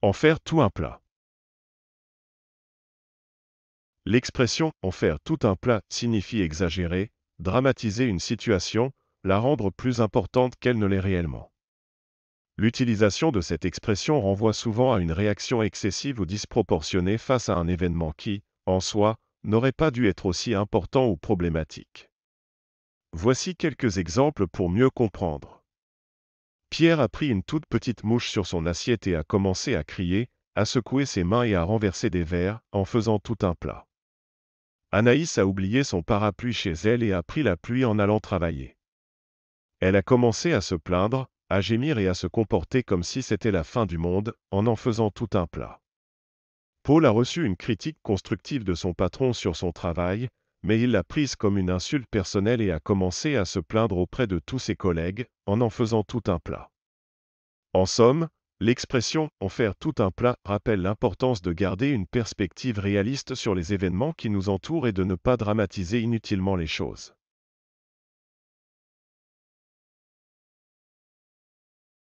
En faire tout un plat. L'expression en faire tout un plat signifie exagérer, dramatiser une situation, la rendre plus importante qu'elle ne l'est réellement. L'utilisation de cette expression renvoie souvent à une réaction excessive ou disproportionnée face à un événement qui, en soi, n'aurait pas dû être aussi important ou problématique. Voici quelques exemples pour mieux comprendre. Pierre a pris une toute petite mouche sur son assiette et a commencé à crier, à secouer ses mains et à renverser des verres, en faisant tout un plat. Anaïs a oublié son parapluie chez elle et a pris la pluie en allant travailler. Elle a commencé à se plaindre, à gémir et à se comporter comme si c'était la fin du monde, en en faisant tout un plat. Paul a reçu une critique constructive de son patron sur son travail, mais il l'a prise comme une insulte personnelle et a commencé à se plaindre auprès de tous ses collègues, en en faisant tout un plat. En somme, l'expression « en faire tout un plat » rappelle l'importance de garder une perspective réaliste sur les événements qui nous entourent et de ne pas dramatiser inutilement les choses.